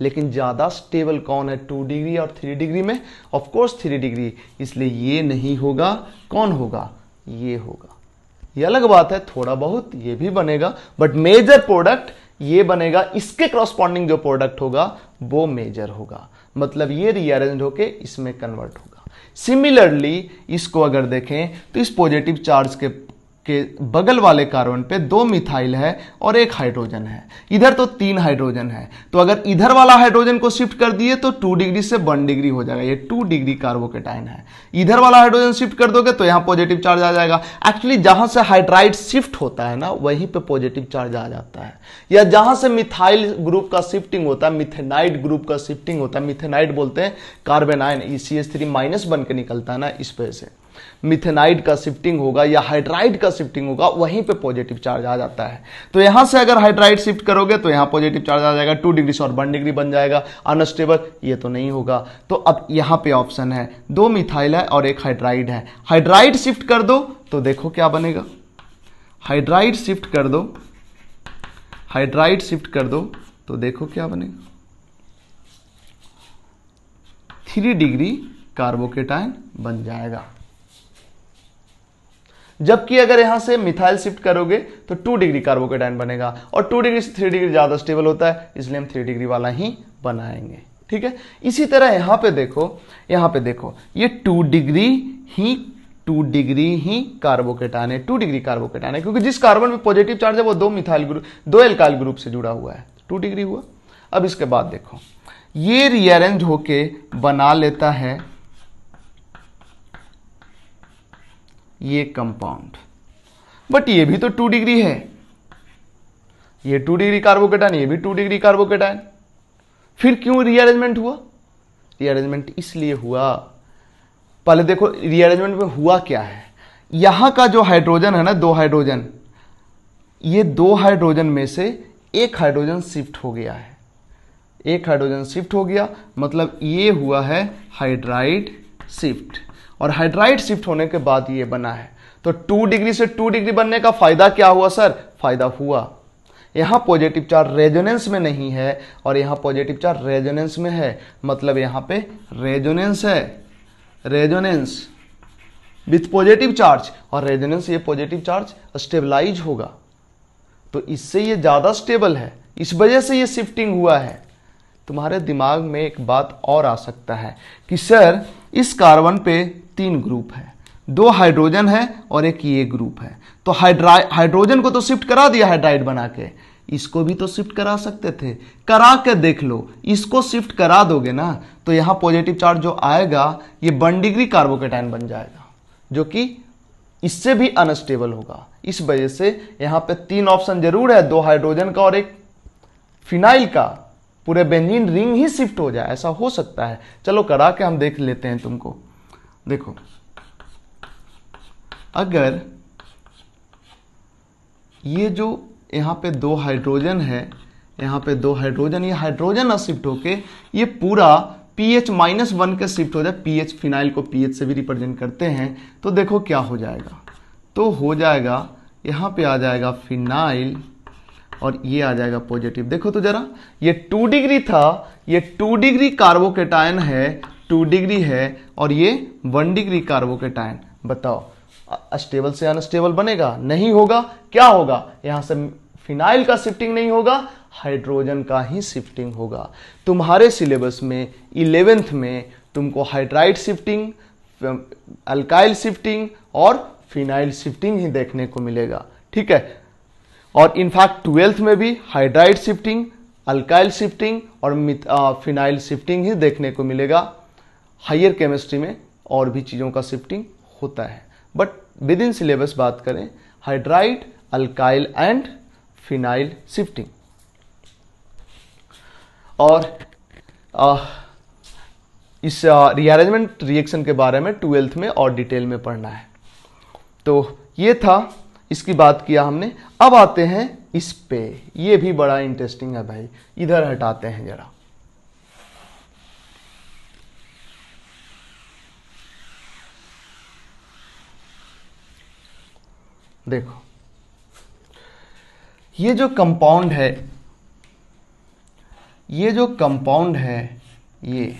लेकिन ज़्यादा स्टेबल कौन है टू डिग्री और थ्री डिग्री में ऑफकोर्स थ्री डिग्री इसलिए ये नहीं होगा कौन होगा ये होगा ये अलग बात है थोड़ा बहुत ये भी बनेगा बट मेजर प्रोडक्ट ये बनेगा इसके क्रॉस्पॉन्डिंग जो प्रोडक्ट होगा वो मेजर होगा मतलब ये रीअरेंज होके इसमें कन्वर्ट होगा सिमिलरली इसको अगर देखें तो इस पॉजिटिव चार्ज के के बगल वाले कार्बन पे दो मिथाइल है और एक हाइड्रोजन है इधर तो तीन हाइड्रोजन है तो अगर इधर वाला हाइड्रोजन को शिफ्ट कर दिए तो टू डिग्री से वन डिग्री हो जाएगा ये टू डिग्री कार्बोकेटाइन है इधर वाला हाइड्रोजन शिफ्ट कर दोगे तो यहाँ पॉजिटिव चार्ज आ जाएगा एक्चुअली जहां से हाइड्राइड शिफ्ट होता है ना वहीं पर पॉजिटिव चार्ज आ जाता है या जहां से मिथाइल ग्रुप का शिफ्टिंग होता है मिथेनाइट ग्रुप का शिफ्टिंग होता है मिथेनाइट बोलते हैं carbanion E C S three minus बन के निकलता है ना इस वजह से मिथेनाइड का शिफ्टिंग होगा या हाइड्राइड का शिफ्टिंग होगा वहीं पे पॉजिटिव चार्ज आ जाता है तो यहां से अगर हाइड्राइड शिफ्ट करोगे तो यहां पॉजिटिव चार्ज आ जाएगा टू डिग्री और वन डिग्री बन जाएगा अनस्टेबल ये तो नहीं होगा तो अब यहां पे ऑप्शन है दो मिथाइल है और एक हाइड्राइड है हाइड्राइड शिफ्ट कर दो तो देखो क्या बनेगा हाइड्राइड शिफ्ट कर दो हाइड्राइड शिफ्ट कर दो तो देखो क्या बनेगा थ्री डिग्री कार्बोकेटाइन बन जाएगा जबकि अगर यहां से मिथाइल शिफ्ट करोगे तो टू डिग्री कार्बोकेटाइन बनेगा और टू डिग्री से थ्री डिग्री ज्यादा स्टेबल होता है इसलिए हम थ्री डिग्री वाला ही बनाएंगे ठीक है इसी तरह यहाँ पे देखो यहाँ पे देखो ये टू डिग्री ही टू डिग्री ही कार्बोकेटाने है टू डिग्री कार्बोकेटाने है क्योंकि जिस कार्बन में पॉजिटिव चार्ज है वो दो मिथाइल ग्रुप दो एल्काइल ग्रुप से जुड़ा हुआ है टू डिग्री हुआ अब इसके बाद देखो ये रिअरेंज होके बना लेता है ये कंपाउंड बट ये भी तो टू डिग्री है ये टू डिग्री कार्बोकेटाइन ये भी टू डिग्री कार्बोकेटाइन फिर क्यों रीअरेंजमेंट हुआ रीअरेंजमेंट इसलिए हुआ पहले देखो रीअरेंजमेंट में हुआ क्या है यहां का जो हाइड्रोजन है ना दो हाइड्रोजन ये दो हाइड्रोजन में से एक हाइड्रोजन शिफ्ट हो गया है एक हाइड्रोजन शिफ्ट हो गया मतलब ये हुआ है हाइड्राइड शिफ्ट और हाइड्राइड शिफ्ट होने के बाद ये बना है तो टू डिग्री से टू डिग्री बनने का फायदा क्या हुआ सर फायदा हुआ यहां पॉजिटिव चार्ज रेजोनेंस में नहीं है और यहां पॉजिटिव चार्ज रेजोनेंस में है मतलब यहां पे रेजोनेंस है रेजोनेंस विथ पॉजिटिव चार्ज और रेजोनेंस ये पॉजिटिव चार्ज स्टेबलाइज होगा तो इससे ये ज़्यादा स्टेबल है इस वजह से ये शिफ्टिंग हुआ है तुम्हारे दिमाग में एक बात और आ सकता है कि सर इस कार्बन पे तीन ग्रुप है दो हाइड्रोजन है और एक ये ग्रुप है तो हाइड्रा हाइड्रोजन को तो शिफ्ट करा दिया हाइड्राइड बना के इसको भी तो शिफ्ट करा सकते थे करा के देख लो इसको शिफ्ट करा दोगे ना तो यहाँ पॉजिटिव चार्ज जो आएगा ये वन डिग्री कार्बोकेटाइन बन जाएगा जो कि इससे भी अनस्टेबल होगा इस वजह से यहाँ पे तीन ऑप्शन जरूर है दो हाइड्रोजन का और एक फिनाइल का पूरे बेंजीन रिंग ही शिफ्ट हो जाए ऐसा हो सकता है चलो करा के हम देख लेते हैं तुमको देखो अगर ये जो यहां पे दो हाइड्रोजन है यहां पे दो हाइड्रोजन ये हाइड्रोजन ना शिफ्ट होके ये पूरा पीएच माइनस वन के शिफ्ट हो जाए पीएच फिनाइल को पीएच से भी रिप्रेजेंट करते हैं तो देखो क्या हो जाएगा तो हो जाएगा यहां पे आ जाएगा फिनाइल और ये आ जाएगा पॉजिटिव देखो तो जरा ये टू डिग्री था ये टू डिग्री कार्बोकेटायन है टू डिग्री है और ये वन डिग्री कार्बोकेटाइन बताओ अस्टेबल से अनस्टेबल बनेगा नहीं होगा क्या होगा यहां से फिनाइल का शिफ्टिंग नहीं होगा हाइड्रोजन का ही शिफ्टिंग होगा तुम्हारे सिलेबस में इलेवेंथ में तुमको हाइड्राइड शिफ्टिंग अल्काइल शिफ्टिंग और फिनाइल शिफ्टिंग ही देखने को मिलेगा ठीक है और इनफैक्ट ट्वेल्थ में भी हाइड्राइड शिफ्टिंग अल्काइल शिफ्टिंग और फिनाइल शिफ्टिंग ही देखने को मिलेगा हायर केमिस्ट्री में और भी चीज़ों का शिफ्टिंग होता है बट विद इन सिलेबस बात करें hydride alkyl and phenyl shifting और आ, इस रिअरेंजमेंट रिएक्शन के बारे में ट्वेल्थ में और डिटेल में पढ़ना है तो ये था इसकी बात किया हमने अब आते हैं इस पे ये भी बड़ा इंटरेस्टिंग है भाई इधर हटाते हैं जरा देखो ये जो कंपाउंड है ये जो कंपाउंड है ये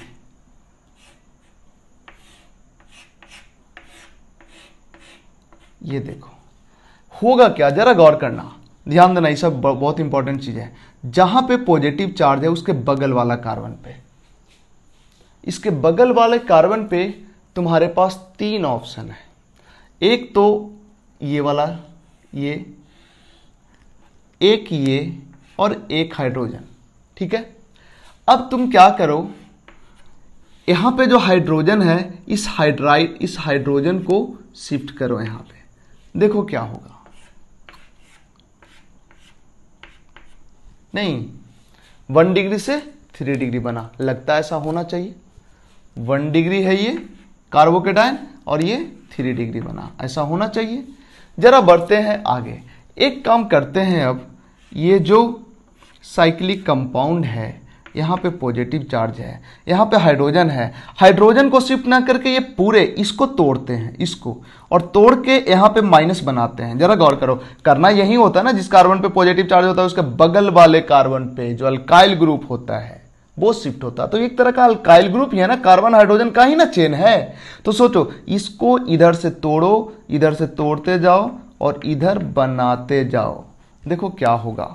ये देखो होगा क्या जरा गौर करना ध्यान देना ये सब बहुत इंपॉर्टेंट चीज है जहां पे पॉजिटिव चार्ज है उसके बगल वाला कार्बन पे इसके बगल वाले कार्बन पे तुम्हारे पास तीन ऑप्शन है एक तो ये वाला ये एक ये और एक हाइड्रोजन ठीक है अब तुम क्या करो यहां पे जो हाइड्रोजन है इस हाइड्राइड इस हाइड्रोजन को शिफ्ट करो यहां पे देखो क्या होगा नहीं वन डिग्री से थ्री डिग्री बना लगता ऐसा होना चाहिए वन डिग्री है ये कार्बोकेटाइन और ये थ्री डिग्री बना ऐसा होना चाहिए जरा बढ़ते हैं आगे एक काम करते हैं अब ये जो साइक्लिक कंपाउंड है यहाँ पे पॉजिटिव चार्ज है यहाँ पे हाइड्रोजन है हाइड्रोजन को शिफ्ट ना करके ये पूरे इसको तोड़ते हैं इसको और तोड़ के यहाँ पे माइनस बनाते हैं जरा गौर करो करना यही होता है ना जिस कार्बन पे पॉजिटिव चार्ज होता है उसके बगल वाले कार्बन पे जो अल्काइल ग्रुप होता है वो शिफ्ट होता तो एक तरह का अल्काइल ग्रुप या ना कार्बन हाइड्रोजन का ही ना चेन है तो सोचो इसको इधर से तोड़ो इधर से तोड़ते जाओ और इधर बनाते जाओ देखो क्या होगा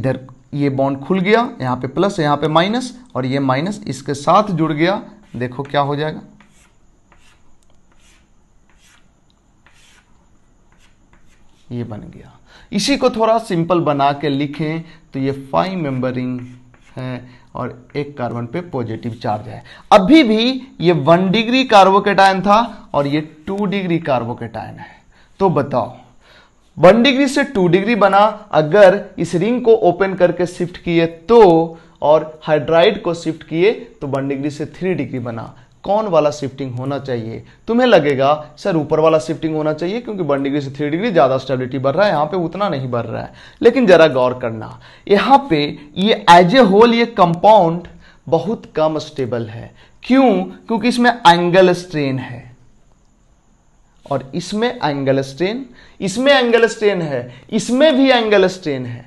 इधर ये बॉन्ड खुल गया यहां पे प्लस यहां पे माइनस और ये माइनस इसके साथ जुड़ गया देखो क्या हो जाएगा ये बन गया इसी को थोड़ा सिंपल बना के लिखें तो ये फाइव मेंबर रिंग है और एक कार्बन पे पॉजिटिव चार्ज है अभी भी ये वन डिग्री कार्बोकेटायन था और ये टू डिग्री कार्बोकेटायन है तो बताओ वन डिग्री से टू डिग्री बना अगर इस रिंग को ओपन करके शिफ्ट किए तो और हाइड्राइड को शिफ्ट किए तो वन डिग्री से थ्री डिग्री बना कौन वाला शिफ्टिंग होना चाहिए तुम्हें लगेगा सर ऊपर वाला शिफ्टिंग होना चाहिए क्योंकि वन डिग्री से थ्री डिग्री ज़्यादा स्टेबिलिटी बढ़ रहा है यहाँ पे उतना नहीं बढ़ रहा है लेकिन ज़रा गौर करना यहाँ पे ये एज ए होल ये कंपाउंड बहुत कम स्टेबल है क्यों क्योंकि इसमें एंगल स्ट्रेन है और इसमें एंगल स्ट्रेन इसमें एंगल स्ट्रेन है इसमें भी एंगल स्ट्रेन है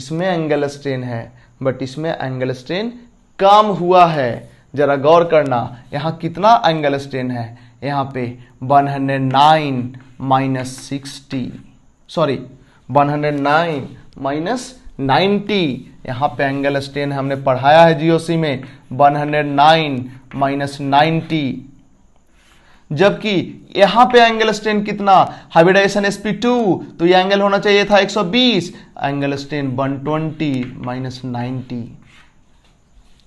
इसमें एंगल स्ट्रेन है बट इसमें एंगल स्ट्रेन कम हुआ है जरा गौर करना यहाँ कितना एंगल स्ट्रेन है यहाँ पे 109 hundred nine minus sixty sorry one hundred nine minus ninety यहाँ पे एंगल स्ट्रेन हमने पढ़ाया है जीओसी में 109 हंड्रेड नाइन माइनस नाइन्टी जबकि यहां पे एंगल स्ट्रेन कितना हाइब्रिडाइजेशन टू तो ये एंगल होना चाहिए था 120 angle strain 120 twenty minus ninety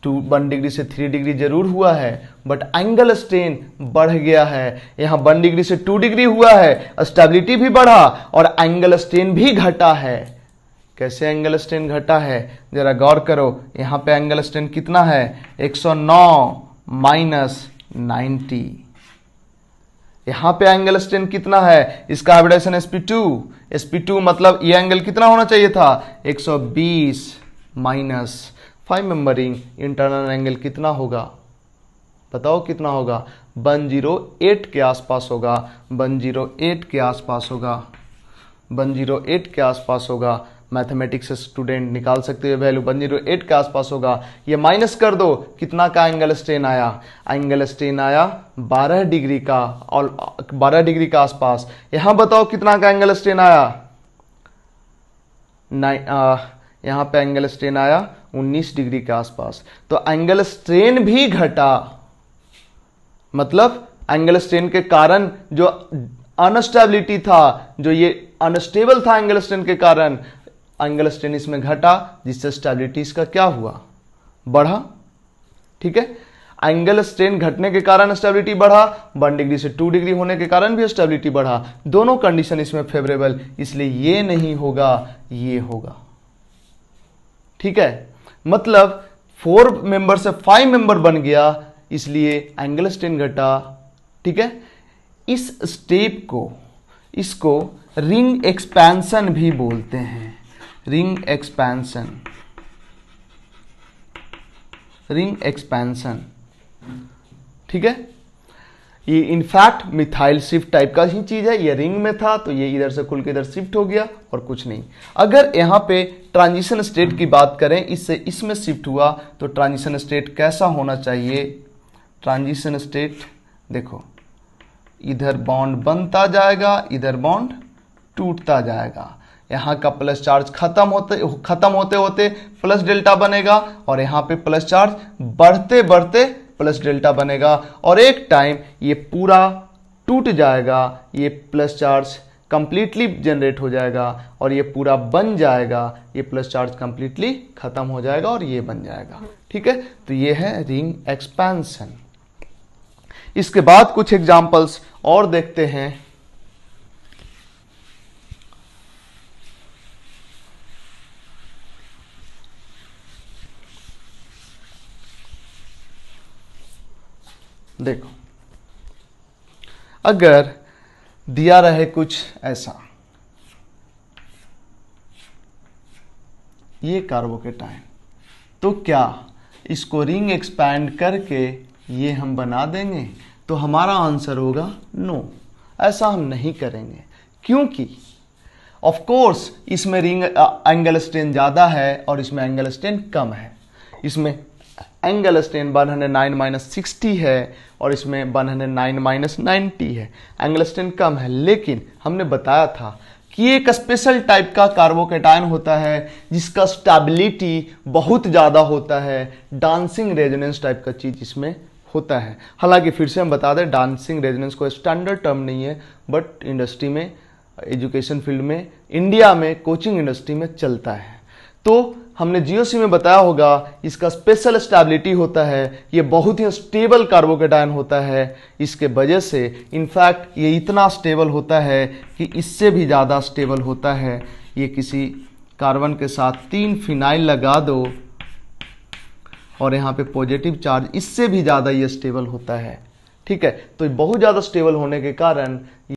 two one degree से थ्री डिग्री जरूर हुआ है बट एंगल स्ट्रेन बढ़ गया है यहाँ वन डिग्री से टू डिग्री हुआ है स्टेबिलिटी भी बढ़ा और एंगल स्ट्रेन भी घटा है कैसे एंगल स्ट्रेन घटा है जरा गौर करो यहाँ पे एंगल स्ट्रेन कितना है 109 माइनस 90 यहाँ पे एंगल स्ट्रेन कितना है इसका एवडेशन एसपी टू मतलब ये एंगल कितना होना चाहिए था 120 minus five member ring internal angle कितना होगा बताओ कितना होगा वन जीरो एट के आसपास होगा वन जीरो एट के आसपास होगा वन जीरो एट के आसपास होगा मैथमेटिक्स से स्टूडेंट निकाल सकते हो वैल्यू वन जीरो एट के आसपास होगा ये माइनस कर दो कितना का एंगल स्टेन आया एंगल स्टेन आया बारह डिग्री का और बारह डिग्री का आसपास यहां बताओ कितना का एंगल स्टेन आया नाइन यहाँ पे एंगल स्टेन आया 19 डिग्री के आसपास तो एंगल स्ट्रेन भी घटा मतलब एंगल स्ट्रेन के कारण जो अनस्टेबिलिटी था जो ये अनस्टेबल था एंगल स्ट्रेन के कारण एंगल स्ट्रेन इसमें घटा जिससे स्टेबिलिटी इसका क्या हुआ बढ़ा ठीक है एंगल स्ट्रेन घटने के कारण स्टेबिलिटी बढ़ा वन डिग्री से टू डिग्री होने के कारण भी स्टेबिलिटी बढ़ा दोनों कंडीशन इसमें फेवरेबल इसलिए ये नहीं होगा ये होगा ठीक है मतलब फोर मेंबर से फाइव मेंबर बन गया इसलिए एंगल स्टेन घटा ठीक है इस स्टेप को इसको रिंग एक्सपेंशन भी बोलते हैं रिंग एक्सपेंशन रिंग एक्सपेंशन ठीक है ये इनफैक्ट मिथाइल शिफ्ट टाइप का ही चीज़ है ये रिंग में था तो ये इधर से खुल के इधर शिफ्ट हो गया और कुछ नहीं अगर यहाँ पे ट्रांजिशन स्टेट की बात करें इससे इसमें शिफ्ट हुआ तो ट्रांजिशन स्टेट कैसा होना चाहिए ट्रांजिशन स्टेट देखो इधर बॉन्ड बनता जाएगा इधर बॉन्ड टूटता जाएगा यहाँ का प्लस चार्ज खत्म होते खत्म होते होते प्लस डेल्टा बनेगा और यहाँ पे प्लस चार्ज बढ़ते बढ़ते प्लस डेल्टा बनेगा और एक टाइम ये पूरा टूट जाएगा ये प्लस चार्ज कंप्लीटली जनरेट हो जाएगा और ये पूरा बन जाएगा ये प्लस चार्ज कंप्लीटली खत्म हो जाएगा और ये बन जाएगा ठीक है तो ये है रिंग एक्सपेंशन इसके बाद कुछ एग्जाम्पल्स और देखते हैं देखो अगर दिया रहे कुछ ऐसा ये कार्बोकेटाइन तो क्या इसको रिंग एक्सपैंड करके ये हम बना देंगे तो हमारा आंसर होगा नो ऐसा हम नहीं करेंगे क्योंकि ऑफ कोर्स इसमें रिंग एंगल स्ट्रेन ज़्यादा है और इसमें एंगल स्ट्रेन कम है इसमें एंगल स्टेन 109 माइनस सिक्सटी है और इसमें 109 माइनस नाइन्टी है एंगल स्टेन कम है लेकिन हमने बताया था कि एक स्पेशल टाइप का कार्बोकेटाइन होता है जिसका स्टेबिलिटी बहुत ज़्यादा होता है डांसिंग रेजोनेंस टाइप का चीज़ इसमें होता है हालांकि फिर से हम बता दें डांसिंग रेजोनेंस कोई स्टैंडर्ड टर्म नहीं है बट इंडस्ट्री में एजुकेशन फील्ड में इंडिया में कोचिंग इंडस्ट्री में चलता है तो हमने जियो में बताया होगा इसका स्पेशल स्टेबिलिटी होता है ये बहुत ही स्टेबल कार्बोकेटायन होता है इसके वजह से इनफैक्ट ये इतना स्टेबल होता है कि इससे भी ज़्यादा स्टेबल होता है ये किसी कार्बन के साथ तीन फिनाइल लगा दो और यहाँ पे पॉजिटिव चार्ज इससे भी ज़्यादा ये स्टेबल होता है ठीक है तो बहुत ज़्यादा स्टेबल होने के कारण